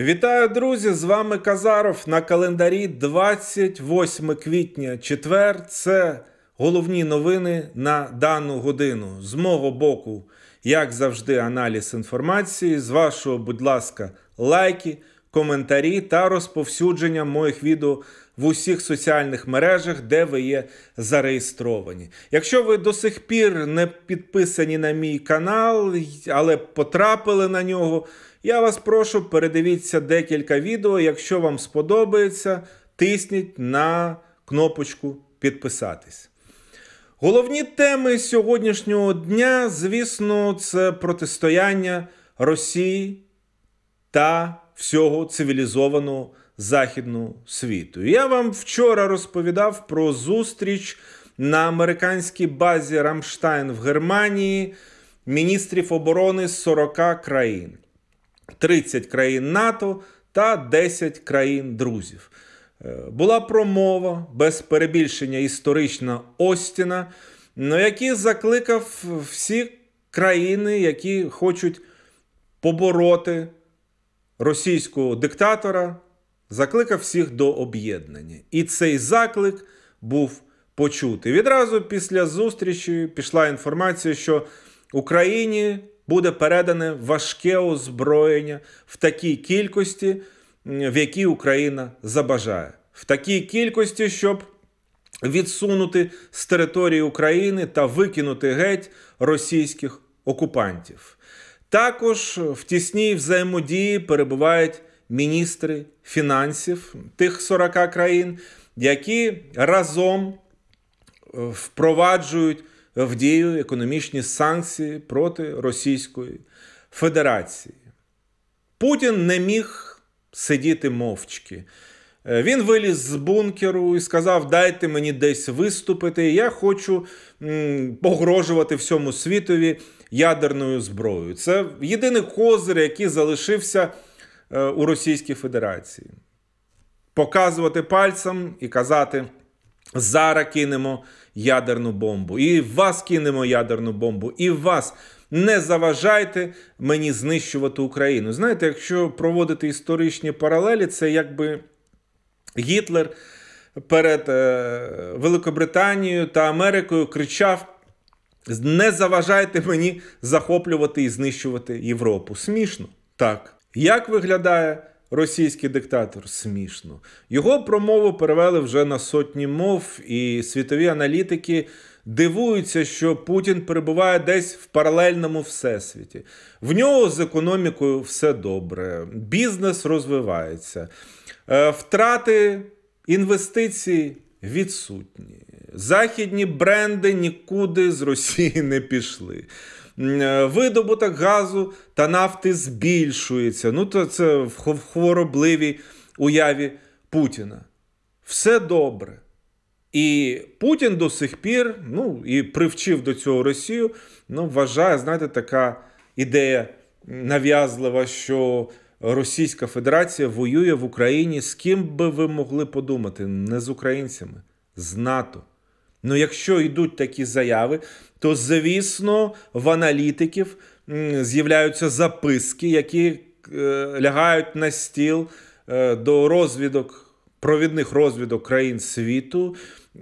Вітаю, друзі! З вами Казаров на календарі 28 квітня, четвер. Це головні новини на дану годину. З мого боку, як завжди, аналіз інформації. З вашого, будь ласка, лайки коментарі та розповсюдження моїх відео в усіх соціальних мережах, де ви є зареєстровані. Якщо ви до сих пір не підписані на мій канал, але потрапили на нього, я вас прошу передивіться декілька відео. Якщо вам сподобається, тисніть на кнопочку підписатись. Головні теми сьогоднішнього дня, звісно, це протистояння Росії та всього цивілізованого західного світу. Я вам вчора розповідав про зустріч на американській базі Рамштайн в Германії міністрів оборони 40 країн, 30 країн НАТО та 10 країн друзів. Е, була промова без перебільшення історична Остіна, на який закликав всі країни, які хочуть побороти російського диктатора, закликав всіх до об'єднання. І цей заклик був почутий. Відразу після зустрічі пішла інформація, що Україні буде передане важке озброєння в такій кількості, в якій Україна забажає, в такій кількості, щоб. Відсунути з території України та викинути геть російських окупантів. Також в тісній взаємодії перебувають міністри фінансів тих 40 країн, які разом е, впроваджують в дію економічні санкції проти Російської Федерації. Путін не міг сидіти мовчки. Е, він виліз з бункеру і сказав: Дайте мені десь виступити. Я хочу погрожувати всьому світові ядерною зброєю. Це єдиний козир, який залишився е, у Російській Федерації. Показувати пальцем і казати: зараз кинемо ядерну бомбу, і в вас кинемо ядерну бомбу, і в вас. Не заважайте мені знищувати Україну. Знаєте, якщо проводити історичні паралелі, це якби Гітлер перед е, Великобританією та Америкою кричав. Не заважайте мені захоплювати і знищувати Європу. Смішно. Так. Як виглядає російський диктатор? Смішно. Його промову перевели вже на сотні мов, і світові аналітики дивуються, що Путін перебуває десь в паралельному всесвіті. В нього з економікою все добре, бізнес розвивається, е, втрати інвестицій відсутні. Західні бренди нікуди з Росії не пішли. Е, видобуток газу та нафти збільшується. Ну, то це в хворобливій уяві Путіна. Все добре. І Путін до сих пір, ну, і привчив до цього Росію, ну, вважає, знаєте, така ідея нав'язлива, що Російська Федерація воює в Україні з ким би ви могли подумати, не з українцями, з НАТО. Ну, якщо йдуть такі заяви, то звісно в аналітиків з'являються записки, які е, лягають на стіл е, до розвідок. Провідних розвідок країн світу,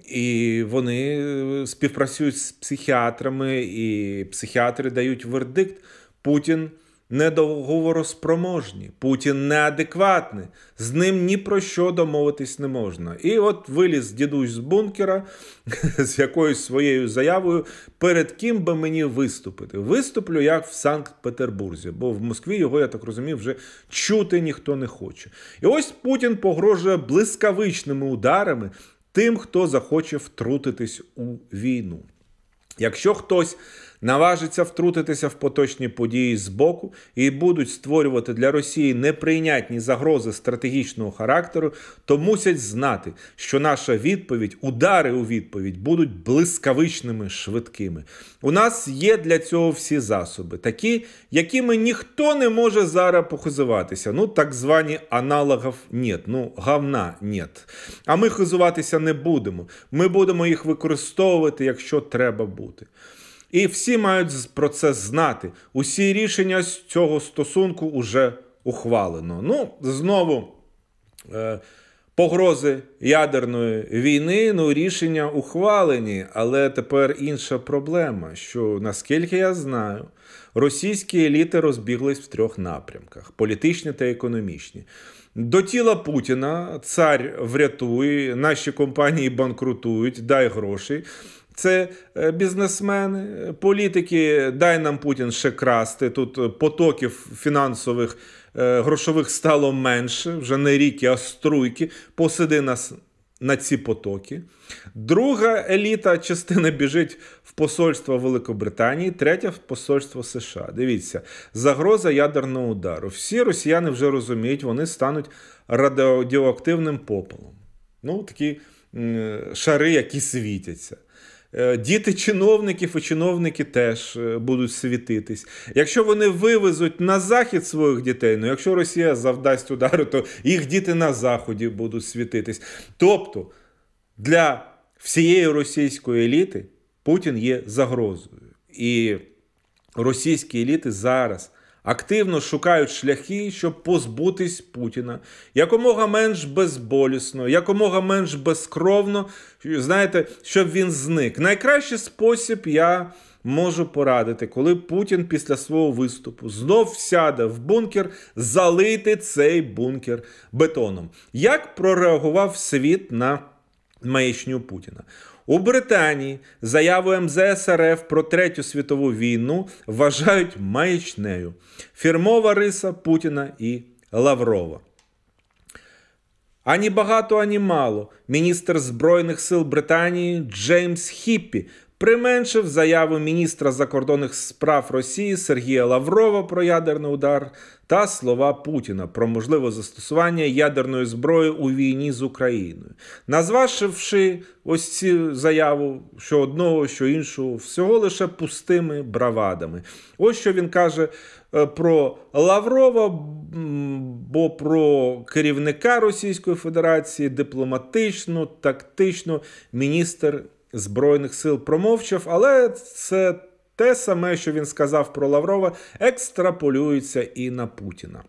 і вони е, співпрацюють з психіатрами, і психіатри дають вердикт Путін недоговороспроможні, Путін неадекватний, з ним ні про що домовитись не можна. І от виліз дідусь з бункера з якоюсь своєю заявою, перед ким би мені виступити. Виступлю як в Санкт-Петербурзі, бо в Москві його, я так розумів, вже чути ніхто не хоче. І ось Путін погрожує блискавичними ударами тим, хто захоче втрутитись у війну. Якщо хтось наважиться втрутитися в поточні події з боку і будуть створювати для Росії неприйнятні загрози стратегічного характеру, то мусять знати, що наша відповідь, удари у відповідь будуть блискавичними швидкими. У нас є для цього всі засоби, такі, якими ніхто не може зараз похизуватися. Ну, так звані аналогов, нет, ну гавна нет. А ми хизуватися не будемо. Ми будемо їх використовувати, якщо треба бути. І всі мають про це знати. Усі рішення з цього стосунку вже ухвалено. Ну, знову. Е, Погрози ядерної війни, ну рішення ухвалені, але тепер інша проблема: що наскільки я знаю, російські еліти розбіглись в трьох напрямках: політичні та економічні. До тіла Путіна цар врятує, наші компанії банкрутують, дай гроші. Це е, бізнесмени, політики. Дай нам Путін ще красти. Тут е, потоків фінансових е, грошових стало менше, вже не ріки, а струйки. Посиди нас на ці потоки. Друга еліта частина біжить в посольство Великобританії, третя в посольство США. Дивіться, загроза ядерного удару. Всі росіяни вже розуміють, вони стануть радіоактивним попелом. Ну, такі шари, які світяться. Е, діти чиновників і чиновники теж е, будуть світитись. Якщо вони вивезуть на захід своїх дітей, ну якщо Росія завдасть удару, то їх діти на заході будуть світитись. Тобто для всієї російської еліти Путін є загрозою. І російські еліти зараз активно шукають шляхи, щоб позбутись Путіна якомога менш безболісно, якомога менш безкровно. Знаєте, щоб він зник. Найкращий спосіб я. Можу порадити, коли Путін після свого виступу знов сяде в бункер, залити цей бункер бетоном. Як прореагував світ на маячню Путіна? У Британії заяву МЗС про Третю світову війну вважають маячнею. Фірмова риса Путіна і Лаврова. Ані багато, ані мало. Міністр Збройних сил Британії Джеймс Хіппі применшив заяву міністра закордонних справ Росії Сергія Лаврова про ядерний удар та слова Путіна про можливе застосування ядерної зброї у війні з Україною, назвавши ось цю заяву, що одного, що іншого, всього лише пустими бравадами. Ось що він каже е, про Лаврова, бо про керівника Російської Федерації дипломатично, тактично міністр Збройних сил промовчав, але це те саме, що він сказав про Лаврова, екстраполюється і на Путіна.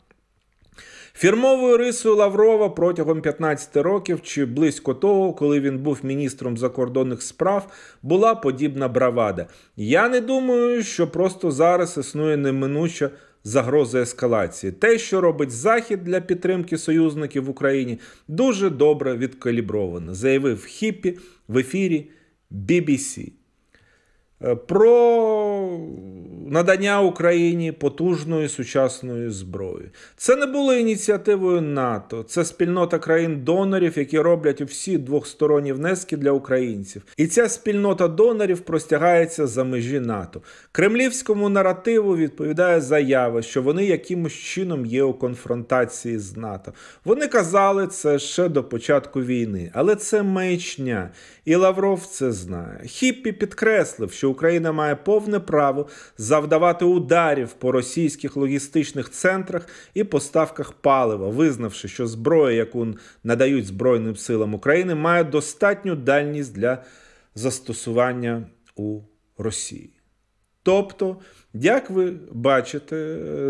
Фірмовою рисою Лаврова протягом 15 років чи близько того, коли він був міністром закордонних справ, була подібна бравада. Я не думаю, що просто зараз існує неминуча загроза ескалації. Те, що робить Захід для підтримки союзників в Україні, дуже добре відкалібровано, заявив Хіппі в ефірі. BBC. Е, про надання Україні потужної сучасної зброї. Це не було ініціативою НАТО, це спільнота країн-донорів, які роблять всі двохсторонні внески для українців. І ця спільнота донорів простягається за межі НАТО. Кремлівському наративу відповідає заява, що вони якимось чином є у конфронтації з НАТО. Вони казали це ще до початку війни, але це маячня, і Лавров це знає. Хіппі підкреслив, що Україна має повне право за завдавати ударів по російських логістичних центрах і поставках палива, визнавши, що зброя, яку надають Збройним силам України, має достатню дальність для застосування у Росії. Тобто, як ви бачите,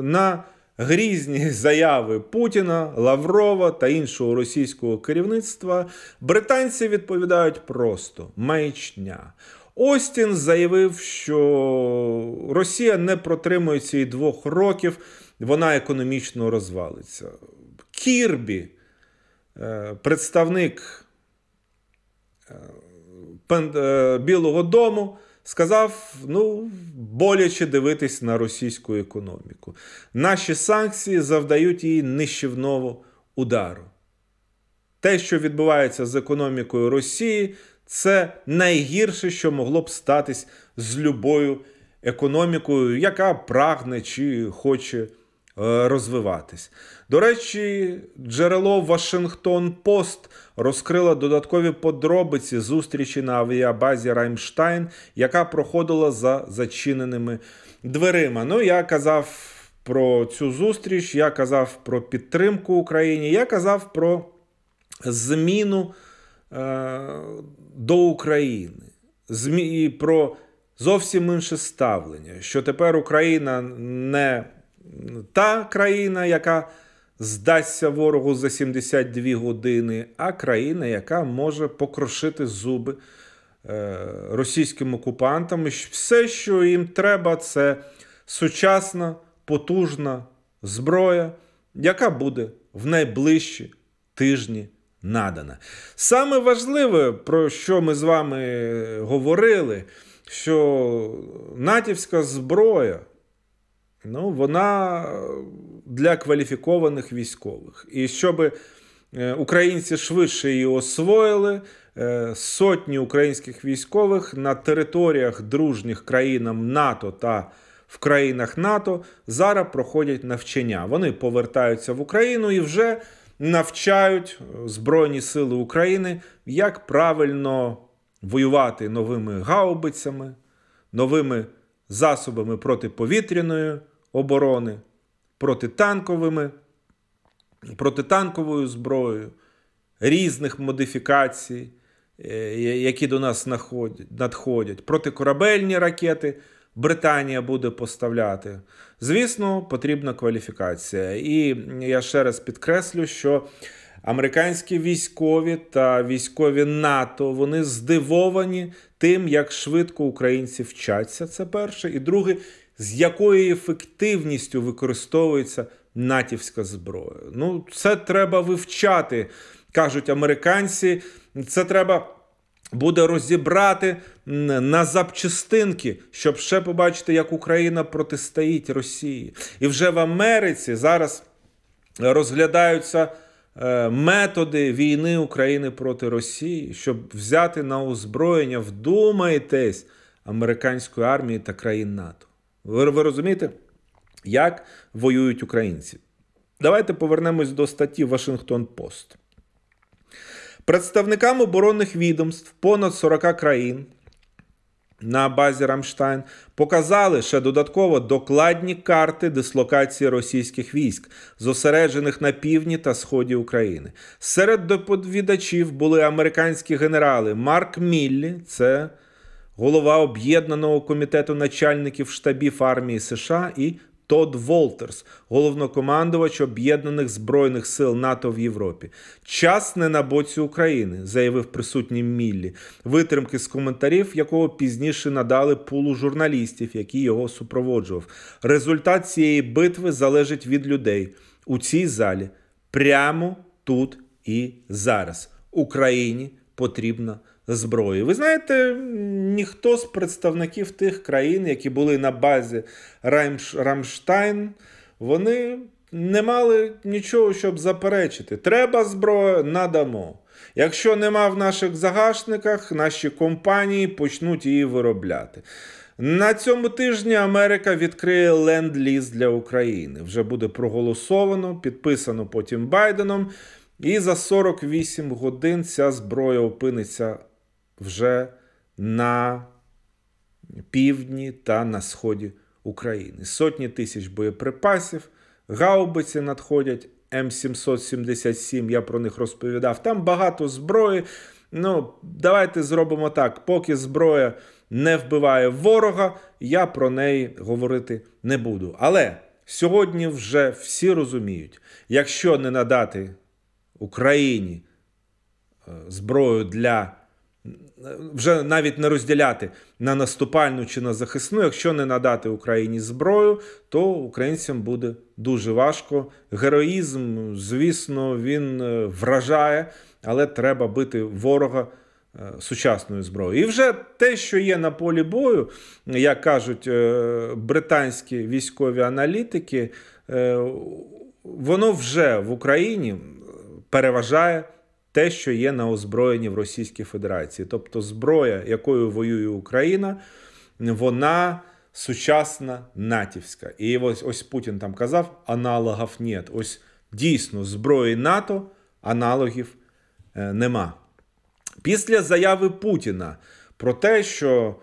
на Грізні заяви Путіна, Лаврова та іншого російського керівництва британці відповідають просто маячня. Остін заявив, що Росія не протримується і двох років, вона економічно розвалиться. Кірбі, е, представник е, е, Білого Дому, сказав: ну, боляче дивитись на російську економіку. Наші санкції завдають їй нищівного удару. Те, що відбувається з економікою Росії, це найгірше, що могло б статись з любою економікою, яка прагне чи хоче е, розвиватись. До речі, джерело Вашингтон Пост розкрило додаткові подробиці зустрічі на авіабазі Раймштайн, яка проходила за зачиненими дверима. Ну, я казав про цю зустріч, я казав про підтримку Україні, я казав про зміну. Е, до України, і про зовсім інше ставлення, що тепер Україна не та країна, яка здасться ворогу за 72 години, а країна, яка може покрошити зуби е, російським окупантам. все, що їм треба, це сучасна, потужна зброя, яка буде в найближчі тижні надана. Саме важливе, про що ми з вами говорили, що натівська зброя. Ну, вона для кваліфікованих військових. І щоб е, українці швидше її освоїли, е, сотні українських військових на територіях дружніх країнам НАТО та в країнах НАТО зараз проходять навчання. Вони повертаються в Україну і вже навчають е, Збройні Сили України, як правильно воювати новими гаубицями, новими засобами протиповітряної оборони, протитанковими, протитанковою зброєю, різних модифікацій, е, які до нас надходять, протикорабельні ракети. Британія буде поставляти. Звісно, потрібна кваліфікація. І я ще раз підкреслю, що американські військові та військові НАТО вони здивовані тим, як швидко українці вчаться. Це перше, і друге, з якою ефективністю використовується натівська зброя. Ну, це треба вивчати, кажуть американці. Це треба буде розібрати на запчастинки, щоб ще побачити, як Україна протистоїть Росії. І вже в Америці зараз розглядаються. Е, методи війни України проти Росії, щоб взяти на озброєння, вдумайтесь, американської армії та країн НАТО. Ви, ви розумієте, як воюють українці? Давайте повернемось до статті Вашингтон Пост. Представникам оборонних відомств понад 40 країн на базі Рамштайн показали ще додатково докладні карти дислокації російських військ, зосереджених на півдні та сході України. Серед доповідачів були американські генерали Марк Міллі, це голова Об'єднаного комітету начальників штабів армії США і Тодд Волтерс, головнокомандувач Об'єднаних Збройних сил НАТО в Європі. Час не на боці України, заявив присутній Міллі, витримки з коментарів, якого пізніше надали пулу журналістів, які його супроводжував. Результат цієї битви залежить від людей у цій залі, прямо тут і зараз. Україні потрібна зброї. Ви знаєте, ніхто з представників тих країн, які були на базі Рамштайн, вони не мали нічого, щоб заперечити. Треба зброю, надамо. Якщо нема в наших загашниках, наші компанії почнуть її виробляти. На цьому тижні Америка відкриє ленд-ліз для України. Вже буде проголосовано, підписано потім Байденом. І за 48 годин ця зброя опиниться вже на півдні та на сході України. Сотні тисяч боєприпасів, гаубиці надходять М777, я про них розповідав. Там багато зброї. Ну, давайте зробимо так. Поки зброя не вбиває ворога, я про неї говорити не буду. Але сьогодні вже всі розуміють, якщо не надати Україні е, зброю для вже навіть не розділяти на наступальну чи на захисну, якщо не надати Україні зброю, то українцям буде дуже важко. Героїзм, звісно, він е, вражає, але треба бити ворога. Е, сучасною зброєю. І вже те, що є на полі бою, як кажуть е, британські військові аналітики, воно вже в Україні переважає те, що є на озброєнні в Російській Федерації. Тобто, зброя, якою воює Україна, вона. Сучасна натівська. І ось ось Путін там казав: аналогів нет. Ось дійсно зброї НАТО аналогів е, нема. Після заяви Путіна про те, що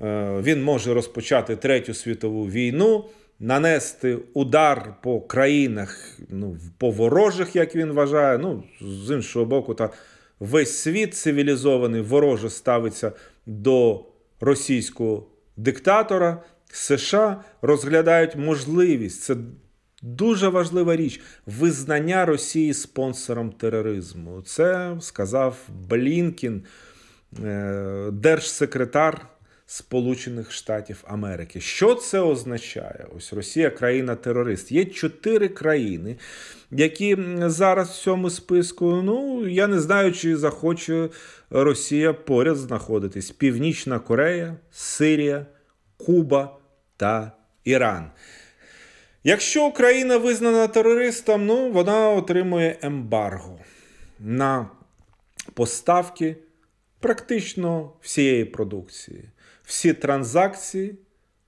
е, він може розпочати Третю світову війну нанести удар по країнах, ну, по ворожих, як він вважає. Ну, з іншого боку, та весь світ цивілізований, вороже ставиться до російського диктатора. США розглядають можливість. Це дуже важлива річ визнання Росії спонсором тероризму. Це сказав Блінкін, е, держсекретар Сполучених Штатів Америки. Що це означає? Ось Росія країна-терорист. Є чотири країни, які зараз в цьому списку. Ну, я не знаю, чи захоче Росія поряд знаходитись: Північна Корея, Сирія, Куба та Іран. Якщо Україна визнана терористом, ну вона отримує ембарго на поставки практично всієї продукції всі транзакції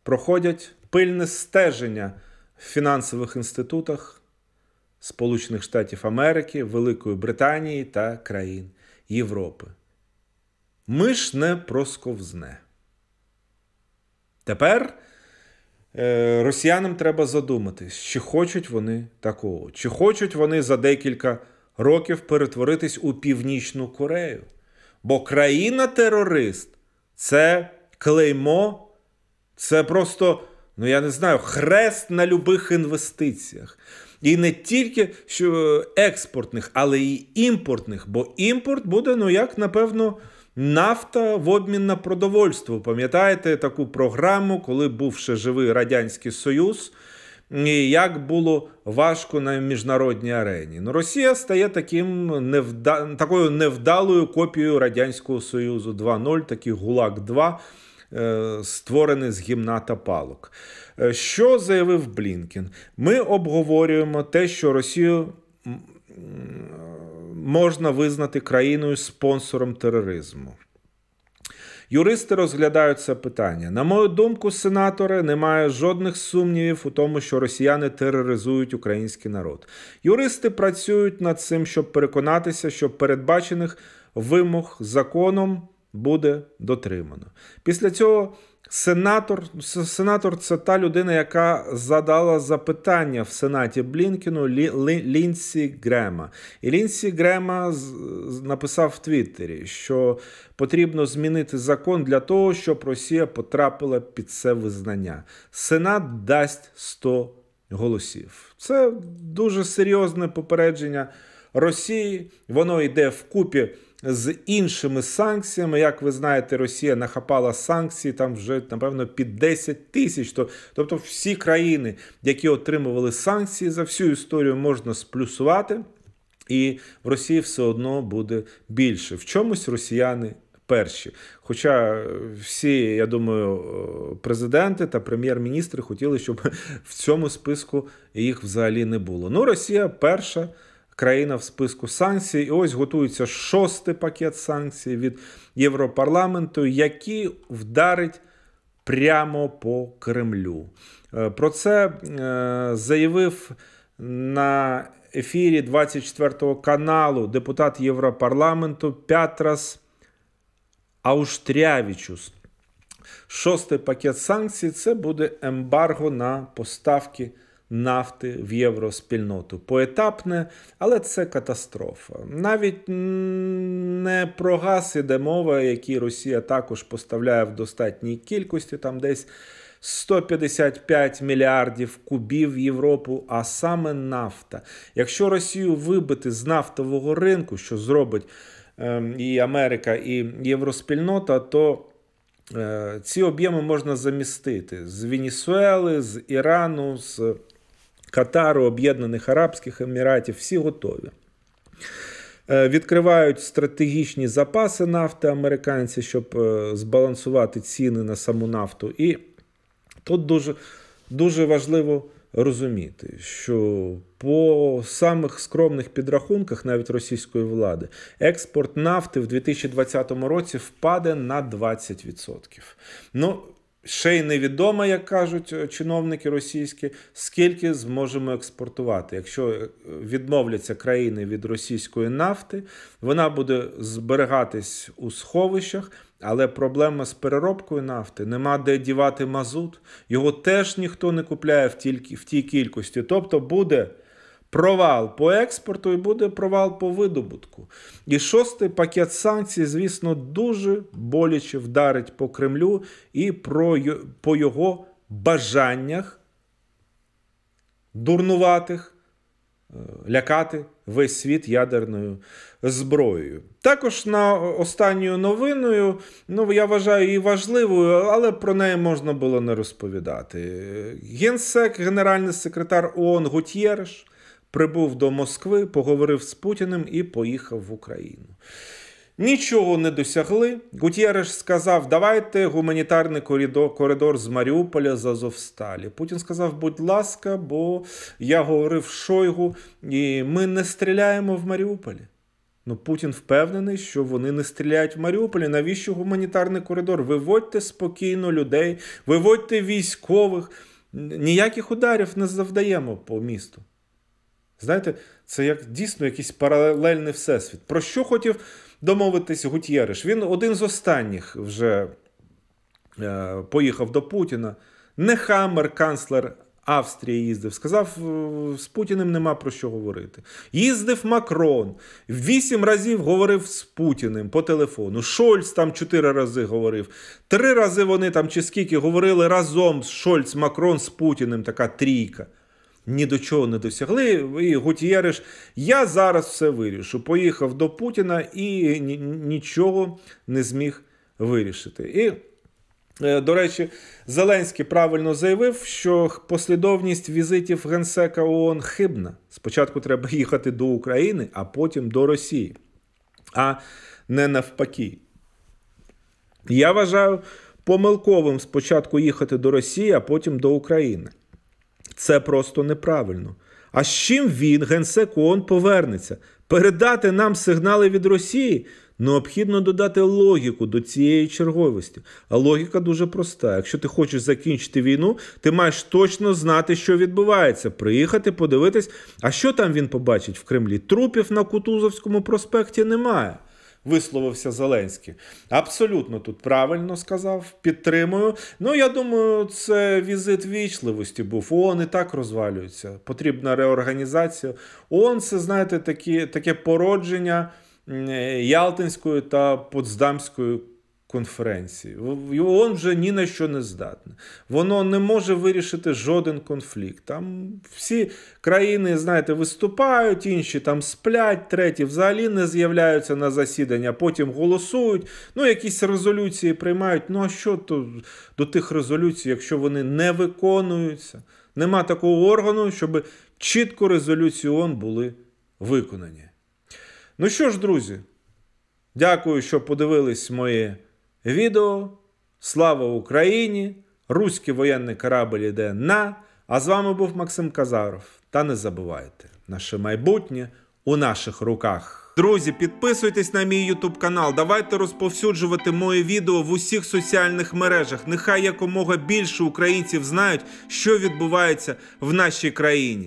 проходять пильне стеження в фінансових інститутах Сполучених Штатів Америки, Великої Британії та країн Європи. Миш не просковзне. Тепер е, росіянам треба задуматись, чи хочуть вони такого, чи хочуть вони за декілька років перетворитись у Північну Корею. Бо країна-терорист це клеймо це просто, ну я не знаю, хрест на любих інвестиціях. І не тільки що експортних, але й імпортних. Бо імпорт буде, ну як, напевно, нафта в обмін на продовольство. Пам'ятаєте таку програму, коли був ще живий Радянський Союз? як було важко на міжнародній арені. Ну, Росія стає таким невда... такою невдалою копією Радянського Союзу 2.0, такий ГУЛАГ 2. Е, створений з гімната палок. Е, що заявив Блінкін? Ми обговорюємо те, що Росію можна визнати країною спонсором тероризму. Юристи розглядають це питання. На мою думку, сенатори немає жодних сумнівів у тому, що росіяни тероризують український народ. Юристи працюють над цим, щоб переконатися, що передбачених вимог законом буде дотримано. Після цього. Сенатор сенатор це та людина, яка задала запитання в Сенаті Блінкіну Лі, Лі, Лінсі Грема. І Лінсі Грема написав в Твіттері, що потрібно змінити закон для того, щоб Росія потрапила під це визнання. Сенат дасть 100 голосів. Це дуже серйозне попередження Росії. Воно йде в купі з іншими санкціями. Як ви знаєте, Росія нахапала санкції там вже, напевно, під 10 тисяч. Тобто, всі країни, які отримували санкції за всю історію, можна сплюсувати, і в Росії все одно буде більше. В чомусь росіяни. Перші, хоча е, всі, я думаю, е, президенти та прем'єр-міністри хотіли, щоб в цьому списку їх взагалі не було. Ну, Росія перша країна в списку санкцій. І ось готується шостий пакет санкцій від Європарламенту, який вдарить прямо по Кремлю. Е, про це е, заявив на ефірі 24 каналу депутат Європарламенту Пятрас Ауштрявічус. Шостий пакет санкцій це буде ембарго на поставки нафти в євроспільноту. Поетапне, але це катастрофа. Навіть не про газ іде мова, який Росія також поставляє в достатній кількості, там десь 155 мільярдів кубів в Європу, а саме нафта. Якщо Росію вибити з нафтового ринку, що зробить ем, і Америка, і Євроспільнота, то е, ці об'єми можна замістити з Венесуели, з Ірану, з Катару, Об'єднаних Арабських Еміратів, всі готові. Е, відкривають стратегічні запаси нафти американці, щоб е, збалансувати ціни на саму нафту. І тут дуже, дуже важливо розуміти, що по самих скромних підрахунках навіть російської влади експорт нафти в 2020 році впаде на 20%. Ну, Ще й невідомо, як кажуть е, чиновники російські, скільки зможемо експортувати. Якщо е, відмовляться країни від російської нафти, вона буде зберігатись у сховищах, але проблема з переробкою нафти нема де дівати мазут. Його теж ніхто не купляє в тій кількості. Тобто буде провал по експорту і буде провал по видобутку. І шостий пакет санкцій, звісно, дуже боляче вдарить по Кремлю і про, по його бажаннях дурнуватих. Е, лякати весь світ ядерною зброєю. Також на останньою новиною, ну я вважаю її важливою, але про неї можна було не розповідати. Генсек, генеральний секретар ООН Гутєреш, прибув до Москви, поговорив з Путіним і поїхав в Україну. Нічого не досягли. Гутєреш сказав, давайте гуманітарний коридор коридор з Маріуполя з Азовсталі. Путін сказав, будь ласка, бо я говорив Шойгу, і ми не стріляємо в Маріуполі. Ну, Путін впевнений, що вони не стріляють в Маріуполі. Навіщо гуманітарний коридор? Виводьте спокійно людей, виводьте військових. Ніяких ударів не завдаємо по місту. Знаєте, це як дійсно якийсь паралельний всесвіт. Про що хотів домовитись Гут'єреш? Він один з останніх вже е, поїхав до Путіна. Не Хаммер, канцлер Австрії їздив. Сказав, «Е, з Путіним нема про що говорити. Їздив Макрон, вісім разів говорив з Путіним по телефону. Шольц там чотири рази говорив. Три рази вони там чи скільки говорили разом з Шольц, Макрон з Путіним, така трійка ні до чого не досягли. І Гутієриш, я зараз все вирішу. Поїхав до Путіна і нічого не зміг вирішити. І е, до речі, Зеленський правильно заявив, що послідовність візитів генсека ООН хибна. Спочатку треба їхати до України, а потім до Росії, а не навпаки. Я вважаю помилковим спочатку їхати до Росії, а потім до України. Це просто неправильно. А з чим він, генсек ООН, повернеться? Передати нам сигнали від Росії необхідно додати логіку до цієї черговості. А логіка дуже проста. Якщо ти хочеш закінчити війну, ти маєш точно знати, що відбувається. Приїхати, подивитись, а що там він побачить в Кремлі. Трупів на Кутузовському проспекті немає висловився Зеленський. Абсолютно тут правильно сказав, підтримую. Ну, я думаю, це візит вічливості був. ООН і так розвалюється. Потрібна реорганізація. ООН це, знаєте, такі, таке породження Ялтинської та Потсдамської конференції. І ООН вже ні на що не здатне. Воно не може вирішити жоден конфлікт. Там всі країни, знаєте, виступають, інші там сплять, треті взагалі не з'являються на засідання, потім голосують, ну якісь резолюції приймають. Ну а що то до тих резолюцій, якщо вони не виконуються? Нема такого органу, щоб чітко резолюції ООН були виконані. Ну що ж, друзі, дякую, що подивились моє відео. Слава Україні! Руський воєнний корабль іде на. А з вами був Максим Казаров. Та не забувайте, наше майбутнє у наших руках. Друзі, підписуйтесь на мій YouTube канал. Давайте розповсюджувати моє відео в усіх соціальних мережах. Нехай якомога більше українців знають, що відбувається в нашій країні.